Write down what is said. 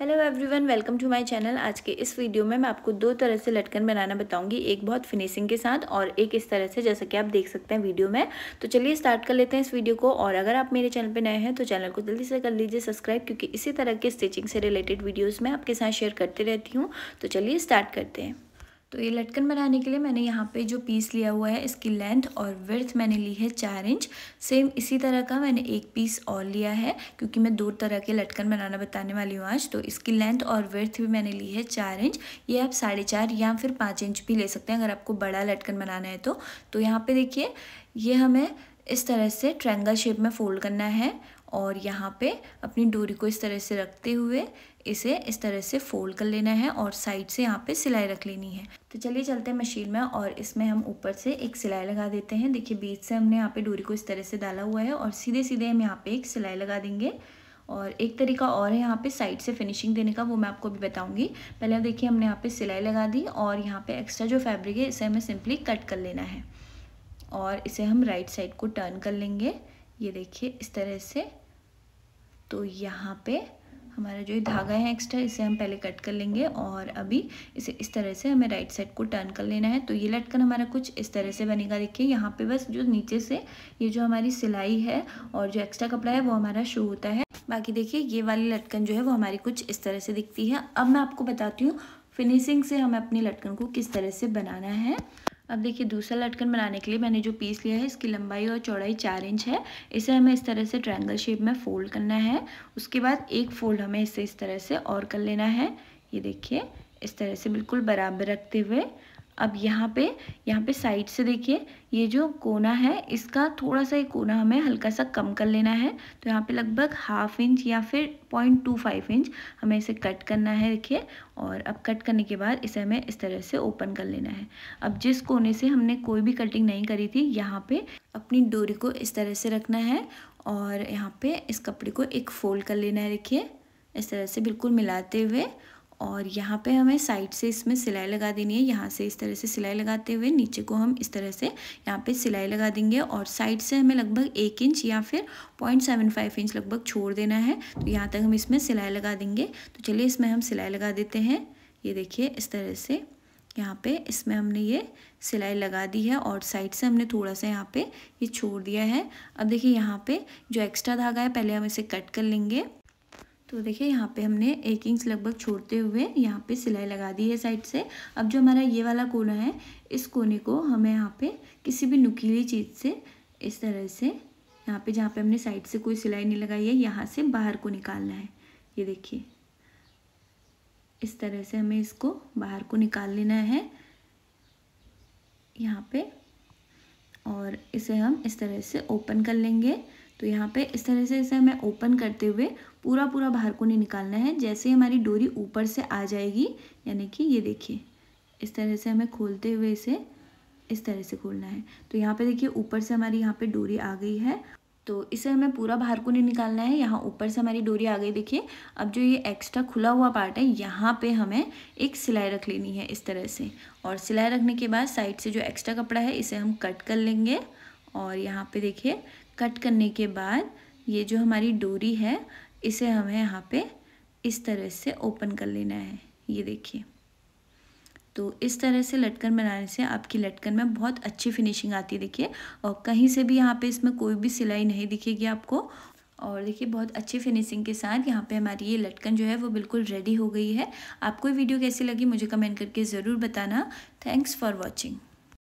hello everyone welcome to my channel आज के इस वीडियो में मैं आपको दो तरह से लटकन बनाना बताऊंगी एक बहुत फिनिशिंग के साथ और एक इस तरह से जैसा कि आप देख सकते हैं वीडियो में तो चलिए स्टार्ट कर लेते हैं इस वीडियो को और अगर आप मेरे चैनल पर नए हैं तो चैनल को जल्दी से कर लीजिए सब्सक्राइब क्योंकि इसी तरह के स्टिचिंग से रिलेटेड वीडियोज़ मैं आपके साथ शेयर करती रहती हूँ तो चलिए स्टार्ट करते हैं तो ये लटकन बनाने के लिए मैंने यहाँ पे जो पीस लिया हुआ है इसकी लेंथ और विर्थ मैंने ली है चार इंच सेम इसी तरह का मैंने एक पीस और लिया है क्योंकि मैं दो तरह के लटकन बनाना बताने वाली हूँ आज तो इसकी लेंथ और विर्थ भी मैंने ली है चार इंच ये आप साढ़े चार या फिर पाँच इंच भी ले सकते हैं अगर आपको बड़ा लटकन बनाना है तो, तो यहाँ पर देखिए ये हमें इस तरह से ट्रैंगल शेप में फ़ोल्ड करना है और यहाँ पे अपनी डोरी को इस तरह से रखते हुए इसे इस तरह से फोल्ड कर लेना है और साइड से यहाँ पे सिलाई रख लेनी है तो चलिए चलते हैं मशीन में और इसमें हम ऊपर से एक सिलाई लगा देते हैं देखिए बीच से हमने यहाँ पे डोरी को इस तरह से डाला हुआ है और सीधे सीधे हम यहाँ पे एक सिलाई लगा देंगे और एक तरीका और है यहाँ पे साइड से फिनिशिंग देने का वो मैं आपको भी बताऊँगी पहले आप देखिए हमने यहाँ पे सिलाई लगा दी और यहाँ पे एक्स्ट्रा जो फैब्रिक है इसे हमें सिंपली कट कर लेना है और इसे हम राइट साइड को टर्न कर लेंगे ये देखिए इस तरह से तो यहाँ पे हमारा जो ये धागा है एक्स्ट्रा इसे हम पहले कट कर लेंगे और अभी इसे इस तरह से हमें राइट साइड को टर्न कर लेना है तो ये लटकन हमारा कुछ इस तरह से बनेगा देखिए यहाँ पे बस जो नीचे से ये जो हमारी सिलाई है और जो एक्स्ट्रा कपड़ा है वो हमारा शो होता है बाकी देखिए ये वाली लटकन जो है वो हमारी कुछ इस तरह से दिखती है अब मैं आपको बताती हूँ फिनिशिंग से हमें अपनी लटकन को किस तरह से बनाना है अब देखिए दूसरा लटकन बनाने के लिए मैंने जो पीस लिया है इसकी लंबाई और चौड़ाई चार इंच है इसे हमें इस तरह से ट्रायंगल शेप में फ़ोल्ड करना है उसके बाद एक फ़ोल्ड हमें इसे इस तरह से और कर लेना है ये देखिए इस तरह से बिल्कुल बराबर रखते हुए अब यहाँ पे यहाँ पे साइड से देखिए ये जो कोना है इसका थोड़ा सा ये कोना हमें हल्का सा कम कर लेना है तो यहाँ पे लगभग हाफ इंच या फिर पॉइंट टू फाइव इंच हमें इसे कट करना है देखिए और अब कट करने के बाद इसे हमें इस तरह से ओपन कर लेना है अब जिस कोने से हमने कोई भी कटिंग नहीं करी थी यहाँ पे अपनी डोरी को इस तरह से रखना है और यहाँ पे इस कपड़े को एक फोल्ड कर लेना है देखिए इस तरह से बिल्कुल मिलाते हुए और यहाँ पे हमें साइड से इसमें सिलाई लगा देनी है यहाँ से इस तरह से सिलाई लगाते हुए नीचे को हम इस तरह से यहाँ पे सिलाई लगा देंगे और साइड से हमें लगभग एक इंच या फिर पॉइंट सेवन फाइव इंच लगभग छोड़ देना है तो यहाँ तक हम इसमें सिलाई लगा देंगे तो चलिए इसमें हम सिलाई लगा देते हैं ये देखिए इस तरह से यहाँ पे इसमें हमने ये सिलाई लगा दी है और साइड से हमने थोड़ा सा यहाँ पे ये छोड़ दिया है अब देखिए यहाँ पे जो एक्स्ट्रा धागा है पहले हम इसे कट कर लेंगे तो देखिए यहाँ पे हमने एक इंच लगभग छोड़ते हुए यहाँ पे सिलाई लगा दी है साइड से अब जो हमारा ये वाला कोना है इस कोने को हमें यहाँ पे किसी भी नुकीली चीज़ से इस तरह से यहाँ पे जहाँ पे हमने साइड से कोई सिलाई नहीं लगाई है यहाँ से बाहर को निकालना है ये देखिए इस तरह से हमें इसको बाहर को निकाल लेना है यहाँ पे और इसे हम इस तरह से ओपन कर लेंगे तो यहाँ पे इस तरह से इसे हमें ओपन करते हुए पूरा पूरा बाहर को नहीं निकालना है जैसे हमारी डोरी ऊपर से आ जाएगी यानी कि ये देखिए इस तरह से हमें खोलते हुए इसे इस तरह से खोलना है तो यहाँ पे देखिए ऊपर से हमारी यहाँ पे डोरी आ गई है तो इसे हमें पूरा बाहर को नहीं निकालना है यहाँ ऊपर से हमारी डोरी आ गई देखिए अब जो ये एक्स्ट्रा खुला हुआ पार्ट है यहाँ पे हमें एक सिलाई रख लेनी है इस तरह से और सिलाई रखने के बाद साइड से जो एक्स्ट्रा कपड़ा है इसे हम कट कर लेंगे और यहाँ पे देखिए कट करने के बाद ये जो हमारी डोरी है इसे हमें यहाँ पे इस तरह से ओपन कर लेना है ये देखिए तो इस तरह से लटकन बनाने से आपकी लटकन में बहुत अच्छी फिनिशिंग आती है देखिए और कहीं से भी यहाँ पे इसमें कोई भी सिलाई नहीं दिखेगी आपको और देखिए बहुत अच्छी फिनिशिंग के साथ यहाँ पे हमारी ये लटकन जो है वो बिल्कुल रेडी हो गई है आपको वीडियो कैसी लगी मुझे कमेंट करके ज़रूर बताना थैंक्स फॉर वॉचिंग